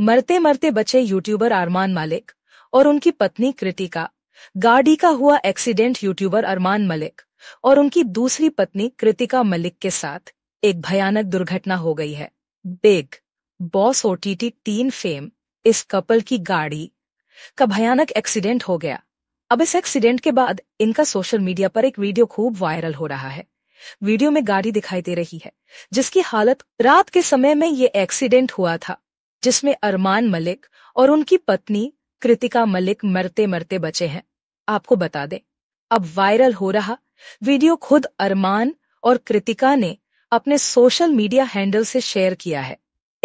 मरते मरते बचे यूट्यूबर अरमान मलिक और उनकी पत्नी कृतिका गाड़ी का हुआ एक्सीडेंट यूट्यूबर अरमान मलिक और उनकी दूसरी पत्नी कृतिका मलिक के साथ एक भयानक दुर्घटना हो गई है बिग बॉस ओटीटी तीन फेम इस कपल की गाड़ी का भयानक एक्सीडेंट हो गया अब इस एक्सीडेंट के बाद इनका सोशल मीडिया पर एक वीडियो खूब वायरल हो रहा है वीडियो में गाड़ी दिखाई दे रही है जिसकी हालत रात के समय में ये एक्सीडेंट हुआ था जिसमें अरमान मलिक और उनकी पत्नी कृतिका मलिक मरते मरते बचे हैं आपको बता दें अब वायरल हो रहा वीडियो खुद अरमान और कृतिका ने अपने सोशल मीडिया हैंडल से शेयर किया है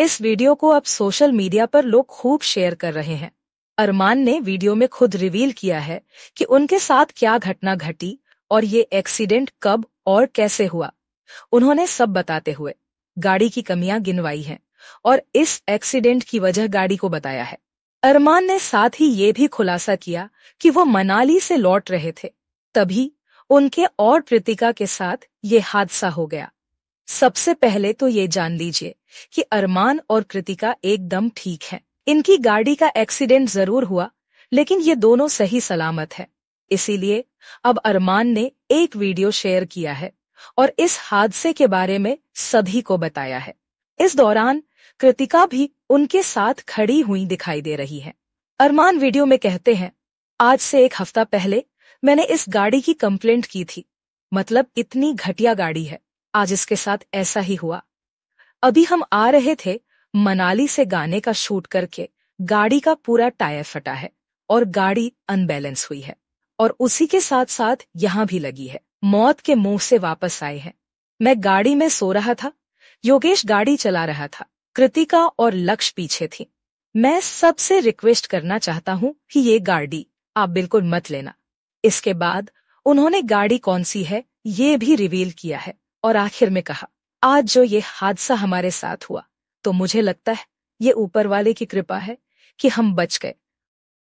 इस वीडियो को अब सोशल मीडिया पर लोग खूब शेयर कर रहे हैं अरमान ने वीडियो में खुद रिवील किया है कि उनके साथ क्या घटना घटी और ये एक्सीडेंट कब और कैसे हुआ उन्होंने सब बताते हुए गाड़ी की कमियां गिनवाई हैं और इस एक्सीडेंट की वजह गाड़ी को बताया है अरमान ने साथ ही ये भी खुलासा किया कि वो मनाली से लौट रहे थे तभी उनके और प्रतिका के साथ ये हादसा हो गया सबसे पहले तो ये जान लीजिए कि अरमान और कृतिका एकदम ठीक हैं। इनकी गाड़ी का एक्सीडेंट जरूर हुआ लेकिन ये दोनों सही सलामत है इसीलिए अब अरमान ने एक वीडियो शेयर किया है और इस हादसे के बारे में सभी को बताया है इस दौरान कृतिका भी उनके साथ खड़ी हुई दिखाई दे रही है अरमान वीडियो में कहते हैं आज से एक हफ्ता पहले मैंने इस गाड़ी की कंप्लेंट की थी मतलब इतनी घटिया गाड़ी है आज इसके साथ ऐसा ही हुआ अभी हम आ रहे थे मनाली से गाने का शूट करके गाड़ी का पूरा टायर फटा है और गाड़ी अनबैलेंस हुई है और उसी के साथ साथ यहाँ भी लगी है मौत के मुंह से वापस आए हैं मैं गाड़ी में सो रहा था योगेश गाड़ी चला रहा था कृतिका और लक्ष्य पीछे थी मैं सबसे रिक्वेस्ट करना चाहता हूँ कि ये गाड़ी आप बिल्कुल मत लेना इसके बाद उन्होंने गाड़ी कौन सी है ये भी रिवील किया है और आखिर में कहा आज जो ये हादसा हमारे साथ हुआ तो मुझे लगता है ये ऊपर वाले की कृपा है कि हम बच गए